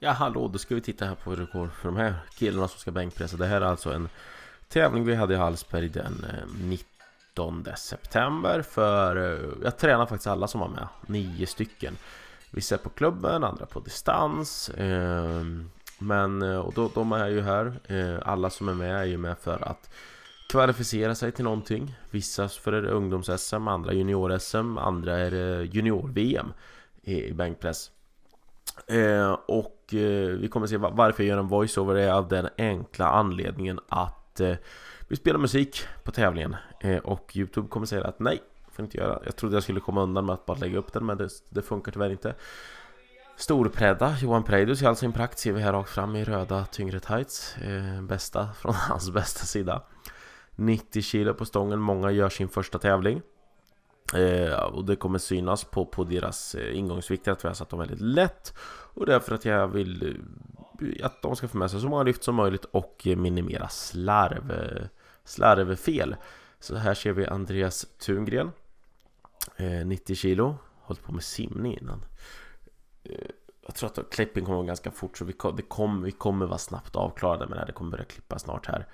Ja hallå, då ska vi titta här på hur det går för de här killarna som ska bänkpressa. Det här är alltså en tävling vi hade i Hallsberg den 19 eh, september. För eh, jag tränar faktiskt alla som var med, nio stycken. Vissa är på klubben, andra på distans. Ehm, men eh, och då, de är ju här, alla som är med är ju med för att kvalificera sig till någonting. Vissa för ungdoms-SM, andra junior-SM, andra är junior-VM i bänkpress. Eh, och eh, vi kommer se varför jag gör en voiceover är av den enkla anledningen att eh, vi spelar musik på tävlingen eh, och Youtube kommer säga att nej, får inte göra. Jag trodde jag skulle komma undan med att bara lägga upp den men det, det funkar tyvärr inte. Storpredda Johan Preidus i all sin prakt ser vi här rakt fram i röda tyngre tights. Eh, bästa från hans bästa sida. 90 kilo på stången, många gör sin första tävling. Eh, och det kommer synas på, på deras eh, ingångsvikter att vi har satt dem väldigt lätt Och därför att jag vill eh, att de ska få med sig så många lyft som möjligt och eh, minimera slarv Slarvfel Så här ser vi Andreas Tungren eh, 90 kilo Hållit på med simning innan eh, Jag tror att klippen kommer ganska fort så vi, kom, det kom, vi kommer vara snabbt avklarade med det här Det kommer börja klippa snart här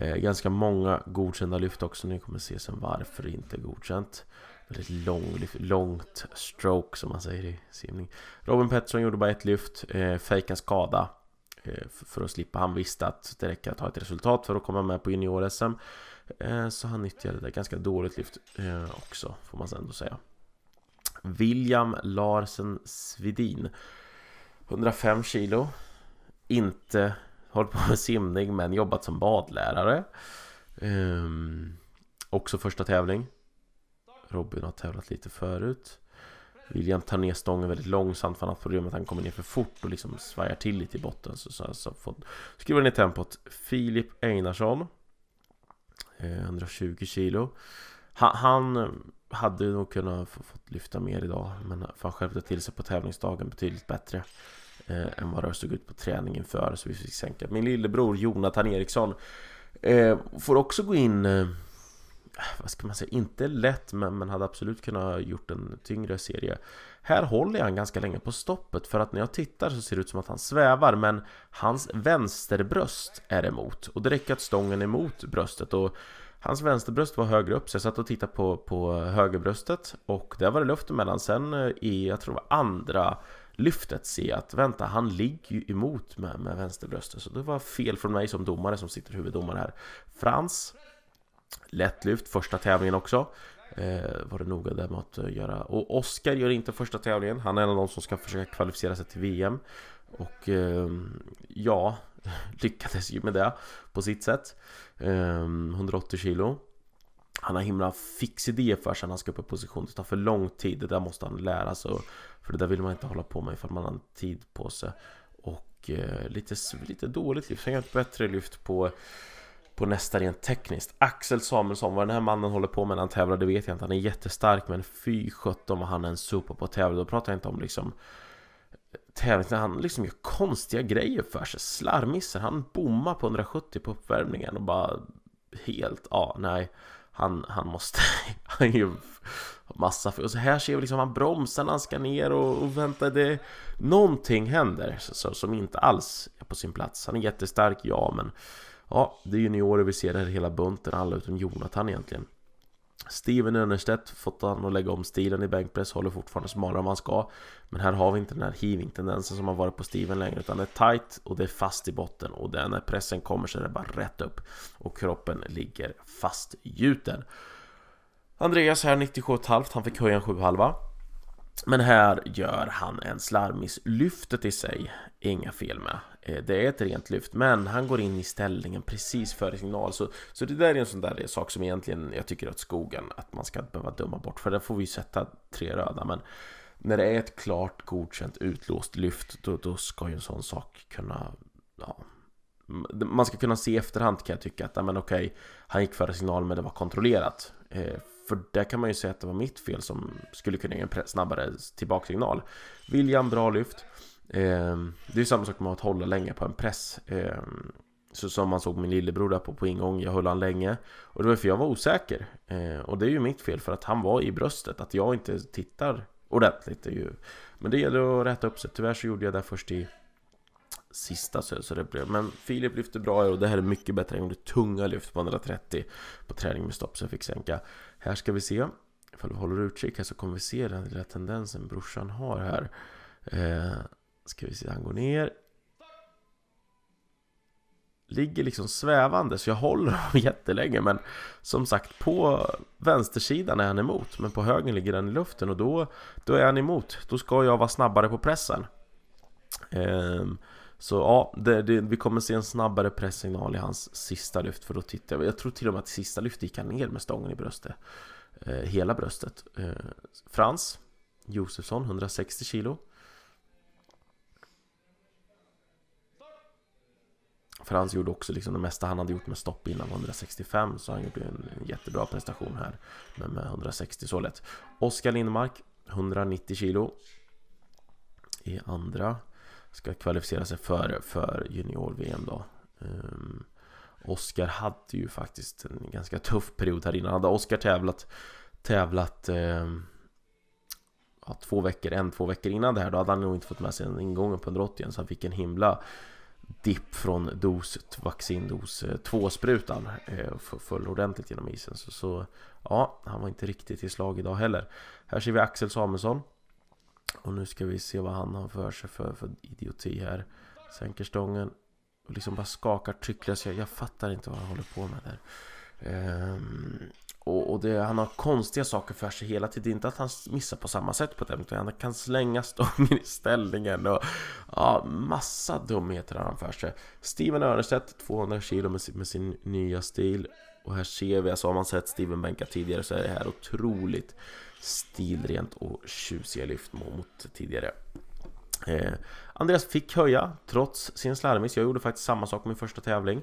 Eh, ganska många godkända lyft också. Ni kommer se sen varför det inte är godkänt. Väldigt lång, långt stroke som man säger i simning. Robin Pettersson gjorde bara ett lyft, eh, en skada eh, för att slippa. Han visste att det räcker att ha ett resultat för att komma med på junior-SM. Eh, så han nyttjade det. Ganska dåligt lyft eh, också, får man ändå säga. William Larsen Svedin 105 kilo Inte hållit på med simning men jobbat som badlärare. Um, också första tävling. Robin har tävlat lite förut. William tar ner stången väldigt långsamt för han har problem med att han kommer ner för fort och liksom svajar till lite i botten så, så, så fått, skriver ner tempot Filip Einarsson 120 eh, kilo Han hade nog kunnat få, fått lyfta mer idag men för han skärpte till sig på tävlingsdagen betydligt bättre eh, än vad det såg ut på träningen för så vi fick sänka. Min lillebror Jonathan Eriksson eh, får också gå in eh, vad ska man säga, inte lätt men, men hade absolut kunnat gjort en tyngre serie. Här håller han ganska länge på stoppet för att när jag tittar så ser det ut som att han svävar men hans vänsterbröst är emot och det räcker att stången är emot bröstet och Hans vänsterbröst var högre upp så jag satt och tittade på, på högerbröstet och där var det luft emellan sen eh, i, jag tror det var andra lyftet se att vänta, han ligger ju emot med, med vänsterbröstet. Så det var fel från mig som domare som sitter huvuddomare här. Frans, lätt lyft, första tävlingen också. Eh, var det noga där med att eh, göra. Och Oskar gör inte första tävlingen. Han är en av de som ska försöka kvalificera sig till VM. Och eh, ja, lyckades ju med det på sitt sätt. Eh, 180 kilo han har himla fix idéer för sig när han ska upp i position. Det tar för lång tid, det där måste han lära sig. För det där vill man inte hålla på med ifall man har tid på sig. Och eh, lite, lite dåligt lyft, sen gör ett bättre lyft på på nästa rent tekniskt Axel Samuelsson, vad den här mannen håller på med när han tävlar det vet jag inte Han är jättestark men fy sjutton vad han är en super på att tävla, Då pratar jag inte om liksom eh, tävling han liksom gör konstiga grejer för sig Slarvmissar, han bommar på 170 på uppvärmningen och bara helt, ja nej han, han måste... Han ju massa fel. Och så här ser vi liksom, han bromsar när han ska ner och, och väntar. Det, någonting händer så, så, som inte alls är på sin plats. Han är jättestark, ja, men... Ja, det är juniorer vi ser här hela bunten, alla utom Jonathan egentligen. Steven Önnerstedt fått han att lägga om stilen i bänkpress, håller fortfarande smalare än man ska Men här har vi inte den här heaving-tendensen som har varit på Steven längre utan det är tight och det är fast i botten och det är när pressen kommer så är det bara rätt upp Och kroppen ligger fastgjuten Andreas här 97,5 han fick höja en 7,5 men här gör han en slarvmiss. Lyftet i sig inga fel med. Eh, det är ett rent lyft, men han går in i ställningen precis före signal. Så, så det där är en sån där sak som egentligen jag tycker att skogen att man ska behöva döma bort. För där får vi sätta tre röda. Men när det är ett klart godkänt utlåst lyft, då, då ska ju en sån sak kunna... Ja, man ska kunna se i efterhand kan jag tycka att, men okej, han gick före signal men det var kontrollerat. Eh, för där kan man ju säga att det var mitt fel som skulle kunna ge en snabbare tillbaksignal. William, bra lyft. Eh, det är samma sak med att hålla länge på en press. Eh, så som man såg min lillebror där på, på ingång, jag höll han länge Och det var för jag var osäker eh, Och det är ju mitt fel för att han var i bröstet Att jag inte tittar ordentligt är ju Men det gäller att rätta upp sig Tyvärr så gjorde jag det först i sista så det blev... Men Filip lyfter bra och det här är mycket bättre än det tunga lyft på 130 på träning med stopp så jag fick sänka. Här ska vi se, ifall vi håller utkik här så kommer vi se den lilla tendensen brorsan har här. Eh, ska vi se, han går ner. Ligger liksom svävande så jag håller honom jättelänge men som sagt på vänstersidan är han emot men på höger ligger han i luften och då, då är han emot. Då ska jag vara snabbare på pressen. Eh, så ja, det, det, vi kommer se en snabbare pressignal i hans sista lyft för då tittar jag. Jag tror till och med att sista lyft gick han ner med stången i bröstet. Eh, hela bröstet. Eh, Frans Josefsson, 160 kilo. Frans gjorde också liksom det mesta han hade gjort med stopp innan 165 så han gjorde en, en jättebra prestation här men med 160 så lätt. Oskar Lindmark 190 kilo i andra ska kvalificera sig för, för junior-VM då. Um, ehm, Oskar hade ju faktiskt en ganska tuff period här innan. Hade Oskar tävlat, tävlat eh, ja, två veckor, en, två veckor innan det här, då hade han nog inte fått med sig en ingången på 180 igen så han fick en himla dipp från dos, vaccindos 2-sprutan eh, eh föll ordentligt genom isen. Så, så ja, han var inte riktigt i slag idag heller. Här ser vi Axel Samuelsson. Och nu ska vi se vad han har för sig för, för idioti här. Sänker stången. Och liksom bara skakar trycklöst Jag, jag fattar inte vad han håller på med där. Um, och, och det, han har konstiga saker för sig hela tiden. Det är inte att han missar på samma sätt på den. Utan han kan slänga stången i ställningen. Och, ja, massa dumheter har han för sig. Steven Örnerstedt, 200 kilo med, med sin nya stil. Och här ser vi, alltså har man sett Steven bänka tidigare så är det här otroligt stilrent och tjusiga lyft mot tidigare. Eh, Andreas fick höja trots sin slarvmiss Jag gjorde faktiskt samma sak på min första tävling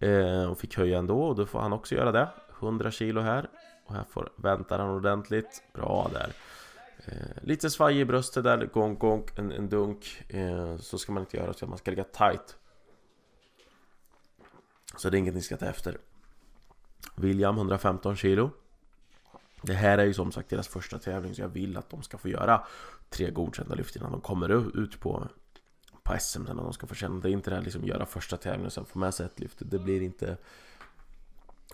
eh, och fick höja ändå och då får han också göra det. 100 kilo här. Och här får, väntar han ordentligt. Bra där. Eh, lite svaj i bröstet där, gång, gång, en, en dunk. Eh, så ska man inte göra, så man ska ligga tight. Så det är inget ni ska ta efter. William 115 kilo. Det här är ju som sagt deras första tävling så jag vill att de ska få göra tre godkända lyft innan de kommer ut på, på SM. Innan de ska få känna. Det är inte det här liksom göra första tävlingen och sen få med sig ett lyft. Det blir inte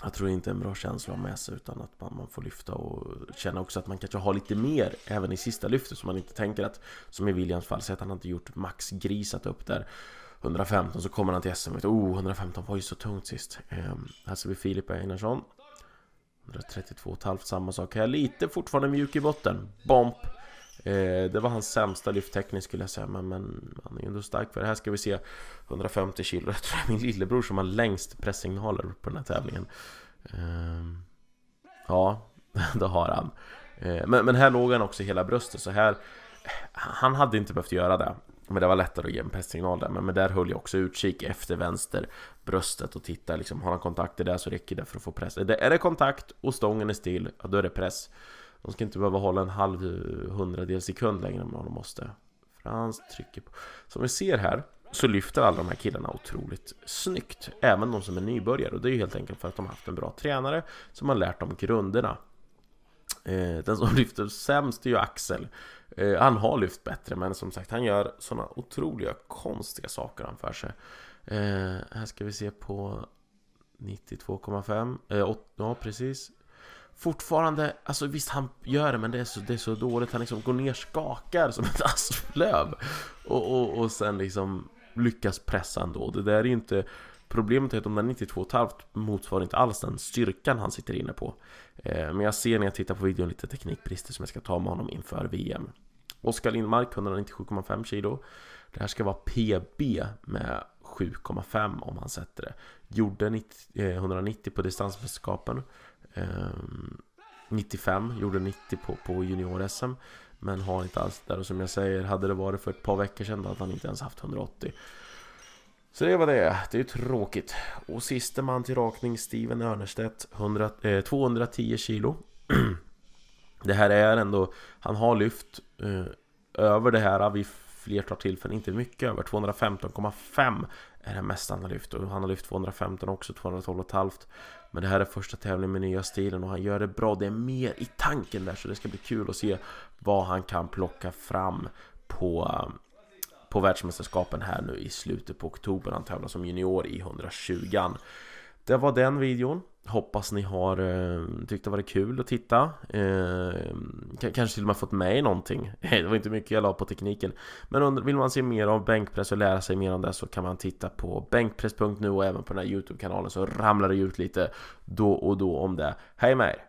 jag tror inte det är en bra känsla att ha med sig utan att man, man, får lyfta och känna också att man kanske har lite mer även i sista lyftet så man inte tänker att som i Williams fall, så att han inte gjort max grisat upp där 115 så kommer han till SM och oh 115 var ju så tungt sist. Eh, här ser vi Filip Einarsson 132,5 samma sak här, lite fortfarande mjuk i botten. Bomp! Eh, det var hans sämsta lyftteknik skulle jag säga, men, men han är ju ändå stark för det. Här ska vi se 150 kilo. Jag tror det är min lillebror som har längst pressignaler på den här tävlingen. Ehm, ja, det har han. Eh, men, men här låg han också hela bröstet, så här... Han hade inte behövt göra det. Men det var lättare att ge en pressignal där, men, men där höll jag också utkik efter vänster bröstet och titta liksom, har han kontakter där så räcker det för att få press. Är det, är det kontakt och stången är still, ja, då är det press. De ska inte behöva hålla en halv hundradels sekund längre än vad de måste. Frans trycker på. Som vi ser här så lyfter alla de här killarna otroligt snyggt. Även de som är nybörjare. Och det är ju helt enkelt för att de har haft en bra tränare som har lärt dem grunderna. Eh, den som lyfter sämst är ju Axel. Eh, han har lyft bättre men som sagt han gör sådana otroliga konstiga saker han för sig. Eh, här ska vi se på 92,5. Ja precis fortfarande, alltså visst han gör det men det är så, det är så dåligt. Han liksom går ner och skakar som ett asplöv. Och, och, och sen liksom lyckas pressa ändå. Det där är ju inte Problemet är att de där 92,5 motsvarar inte alls den styrkan han sitter inne på. Eh, men jag ser när jag tittar på videon lite teknikbrister som jag ska ta med honom inför VM. Oskar Lindmark 197,5 kilo. Det här ska vara PB med 7,5 om han sätter det. Gjorde 90, eh, 190 på distansmästerskapen. Eh, 95, gjorde 90 på, på junior-SM. Men har inte alls där och som jag säger, hade det varit för ett par veckor sedan hade han inte ens haft 180. Så det var det, det är ju tråkigt. Och siste man till rakning, Steven Örnerstedt, 100, eh, 210 kilo. det här är ändå, han har lyft eh, över det här. Vi fler tar tillfällen, inte mycket över. 215,5 är det mesta han har lyft och han har lyft 215 också, 212,5. Men det här är första tävlingen med nya stilen och han gör det bra. Det är mer i tanken där så det ska bli kul att se vad han kan plocka fram på på världsmästerskapen här nu i slutet på oktober. Han tävlar som junior i 120an. Det var den videon. Hoppas ni har eh, tyckt det varit kul att titta eh, Kanske till och med fått med i någonting Det var inte mycket jag la på tekniken Men vill man se mer av bänkpress och lära sig mer om det så kan man titta på bänkpress.nu och även på den här Youtube-kanalen så ramlar det ut lite då och då om det Hej med er!